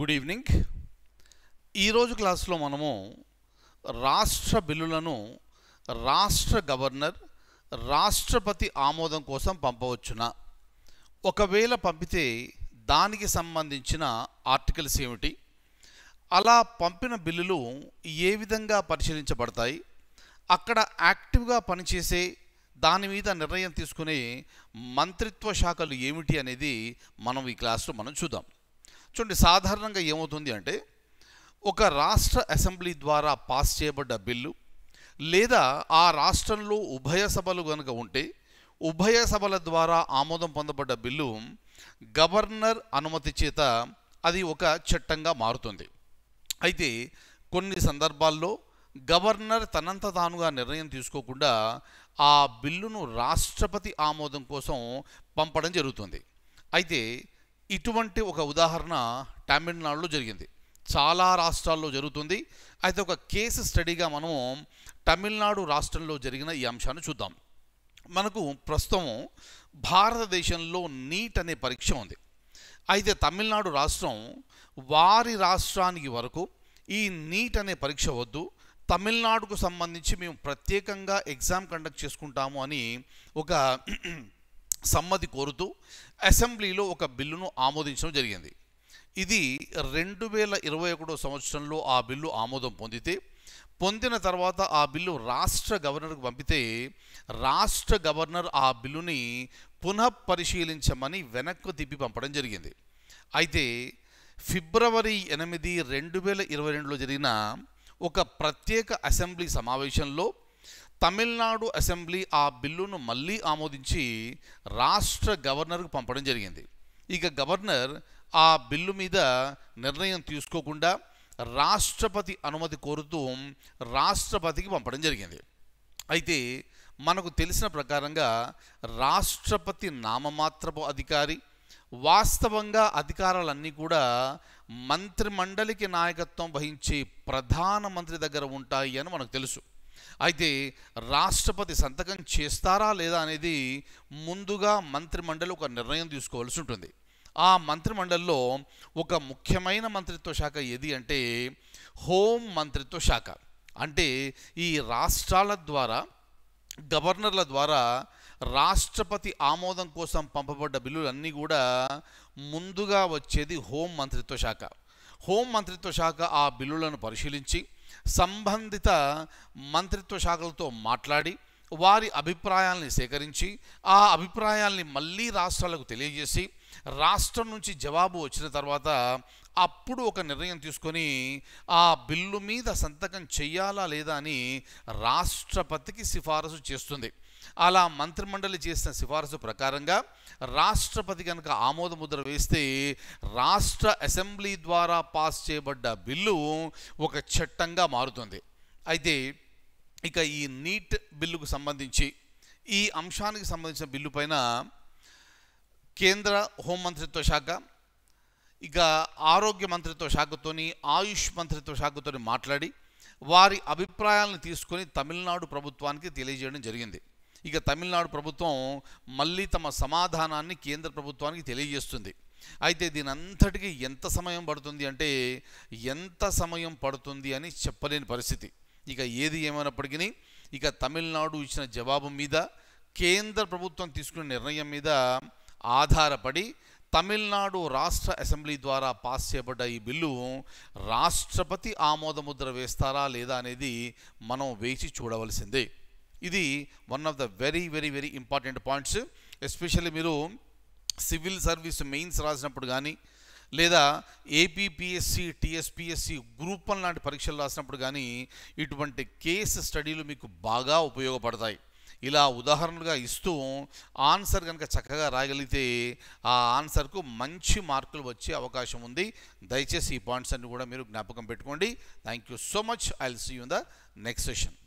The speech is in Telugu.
గుడ్ ఈవినింగ్ ఈరోజు క్లాస్లో మనము రాష్ట్ర బిల్లులను రాష్ట్ర గవర్నర్ రాష్ట్రపతి ఆమోదం కోసం పంపవచ్చున ఒకవేళ పంపితే దానికి సంబంధించిన ఆర్టికల్స్ ఏమిటి అలా పంపిన బిల్లులు ఏ విధంగా పరిశీలించబడతాయి అక్కడ యాక్టివ్గా పనిచేసే దాని మీద నిర్ణయం తీసుకునే మంత్రిత్వ శాఖలు ఏమిటి అనేది మనం ఈ క్లాస్లో మనం చూద్దాం చూడండి సాధారణంగా ఏమవుతుంది అంటే ఒక రాష్ట్ర అసెంబ్లీ ద్వారా పాస్ చేయబడ్డ బిల్లు లేదా ఆ రాష్ట్రంలో ఉభయ సభలు కనుక ఉంటే ఉభయ సభల ద్వారా ఆమోదం పొందబడ్డ బిల్లు గవర్నర్ అనుమతి చేత అది ఒక చట్టంగా మారుతుంది అయితే కొన్ని సందర్భాల్లో గవర్నర్ తనంత తానుగా నిర్ణయం తీసుకోకుండా ఆ బిల్లును రాష్ట్రపతి ఆమోదం కోసం పంపడం జరుగుతుంది అయితే ఇటువంటి ఒక ఉదాహరణ తమిళనాడులో జరిగింది చాలా రాష్ట్రాల్లో జరుగుతుంది అయితే ఒక కేసు స్టడీగా మనము తమిళనాడు రాష్ట్రంలో జరిగిన ఈ అంశాన్ని చూద్దాం మనకు ప్రస్తుతం భారతదేశంలో నీట్ అనే పరీక్ష ఉంది అయితే తమిళనాడు రాష్ట్రం వారి రాష్ట్రానికి వరకు ఈ నీట్ అనే పరీక్ష వద్దు తమిళనాడుకు సంబంధించి మేము ప్రత్యేకంగా ఎగ్జామ్ కండక్ట్ చేసుకుంటాము అని ఒక సమ్మతి కోరుతూ అసెంబ్లీలో ఒక బిల్లును ఆమోదించడం జరిగింది ఇది రెండు వేల ఇరవై ఒకటో సంవత్సరంలో ఆ బిల్లు ఆమోదం పొందితే పొందిన తర్వాత ఆ బిల్లు రాష్ట్ర గవర్నర్కు పంపితే రాష్ట్ర గవర్నర్ ఆ బిల్లుని పునఃపరిశీలించమని వెనక్కు తిప్పి పంపడం జరిగింది అయితే ఫిబ్రవరి ఎనిమిది రెండు వేల ఇరవై రెండులో జరిగిన ఒక ప్రత్యేక అసెంబ్లీ సమావేశంలో తమిళనాడు అసెంబ్లీ ఆ బిల్లును మళ్ళీ ఆమోదించి రాష్ట్ర గవర్నర్కు పంపడం జరిగింది ఇక గవర్నర్ ఆ బిల్లు మీద నిర్ణయం తీసుకోకుండా రాష్ట్రపతి అనుమతి కోరుతూ రాష్ట్రపతికి పంపడం జరిగింది అయితే మనకు తెలిసిన ప్రకారంగా రాష్ట్రపతి నామమాత్రపు అధికారి వాస్తవంగా అధికారాలన్నీ కూడా మంత్రిమండలికి నాయకత్వం వహించే ప్రధానమంత్రి దగ్గర ఉంటాయి అని మనకు తెలుసు అయితే రాష్ట్రపతి సంతకం చేస్తారా లేదా అనేది ముందుగా మంత్రిమండలి ఒక నిర్ణయం తీసుకోవాల్సి ఉంటుంది ఆ మంత్రిమండలిలో ఒక ముఖ్యమైన మంత్రిత్వ శాఖ ఏది అంటే హోం మంత్రిత్వ శాఖ అంటే ఈ రాష్ట్రాల ద్వారా గవర్నర్ల ద్వారా రాష్ట్రపతి ఆమోదం కోసం పంపబడ్డ బిల్లులన్నీ కూడా ముందుగా వచ్చేది హోం మంత్రిత్వ శాఖ హోం మంత్రిత్వ శాఖ ఆ బిల్లులను పరిశీలించి సంబంధిత మంత్రిత్వ శాఖలతో మాట్లాడి వారి అభిప్రాయాల్ని సేకరించి ఆ అభిప్రాయాల్ని మళ్ళీ రాష్ట్రాలకు తెలియజేసి రాష్ట్రం నుంచి జవాబు వచ్చిన తర్వాత అప్పుడు ఒక నిర్ణయం తీసుకొని ఆ బిల్లు మీద సంతకం చెయ్యాలా లేదా అని రాష్ట్రపతికి సిఫారసు చేస్తుంది అలా మంత్రిమండలి చేసిన సిఫారసు ప్రకారంగా రాష్ట్రపతి కనుక ఆమోద ముద్ర వేస్తే రాష్ట్ర అసెంబ్లీ ద్వారా పాస్ చేయబడ్డ బిల్లు ఒక చట్టంగా మారుతుంది అయితే ఇక ఈ నీట్ బిల్లుకు సంబంధించి ఈ అంశానికి సంబంధించిన బిల్లు పైన కేంద్ర హోంమంత్రిత్వ శాఖ ఇక ఆరోగ్య మంత్రిత్వ శాఖతోని ఆయుష్ మంత్రిత్వ శాఖతోని మాట్లాడి వారి అభిప్రాయాలను తీసుకొని తమిళనాడు ప్రభుత్వానికి తెలియజేయడం జరిగింది ఇక తమిళనాడు ప్రభుత్వం మళ్ళీ తమ సమాధానాన్ని కేంద్ర ప్రభుత్వానికి తెలియజేస్తుంది అయితే దీని అంతటికీ ఎంత సమయం పడుతుంది అంటే ఎంత సమయం పడుతుంది అని చెప్పలేని పరిస్థితి ఇక ఏది ఏమైనప్పటికీ ఇక తమిళనాడు ఇచ్చిన జవాబు మీద కేంద్ర ప్రభుత్వం తీసుకున్న నిర్ణయం మీద ఆధారపడి తమిళనాడు రాష్ట్ర అసెంబ్లీ ద్వారా పాస్ చేయబడ్డ ఈ బిల్లు రాష్ట్రపతి ఆమోదముద్ర వేస్తారా లేదా అనేది మనం వేచి చూడవలసిందే ఇది one of the very very very important points especially మీరు సివిల్ సర్వీస్ మెయిన్స్ రాసినప్పుడు కానీ లేదా ఏపీపిఎస్సి టీఎస్పిఎస్సి గ్రూప్ వన్ లాంటి పరీక్షలు రాసినప్పుడు కానీ ఇటువంటి కేసు స్టడీలు మీకు బాగా ఉపయోగపడతాయి ఇలా ఉదాహరణలుగా ఇస్తూ ఆన్సర్ కనుక చక్కగా రాయగలిగితే ఆ ఆన్సర్కు మంచి మార్కులు వచ్చే అవకాశం ఉంది దయచేసి ఈ పాయింట్స్ అన్ని కూడా మీరు జ్ఞాపకం పెట్టుకోండి thank you so much I will see you in the next session